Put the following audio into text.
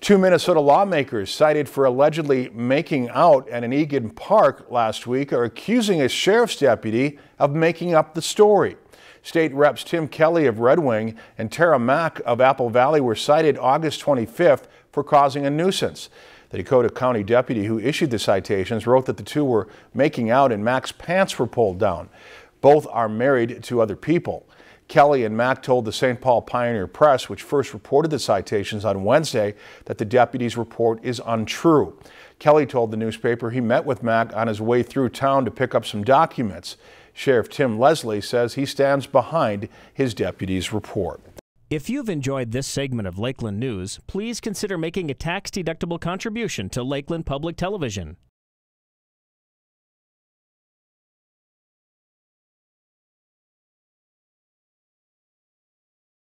Two Minnesota lawmakers cited for allegedly making out at an Egan park last week are accusing a sheriff's deputy of making up the story. State Reps Tim Kelly of Red Wing and Tara Mack of Apple Valley were cited August 25th for causing a nuisance. The Dakota County deputy who issued the citations wrote that the two were making out and Mack's pants were pulled down. Both are married to other people. Kelly and Mack told the St. Paul Pioneer Press, which first reported the citations on Wednesday, that the deputy's report is untrue. Kelly told the newspaper he met with Mack on his way through town to pick up some documents. Sheriff Tim Leslie says he stands behind his deputy's report. If you've enjoyed this segment of Lakeland News, please consider making a tax-deductible contribution to Lakeland Public Television.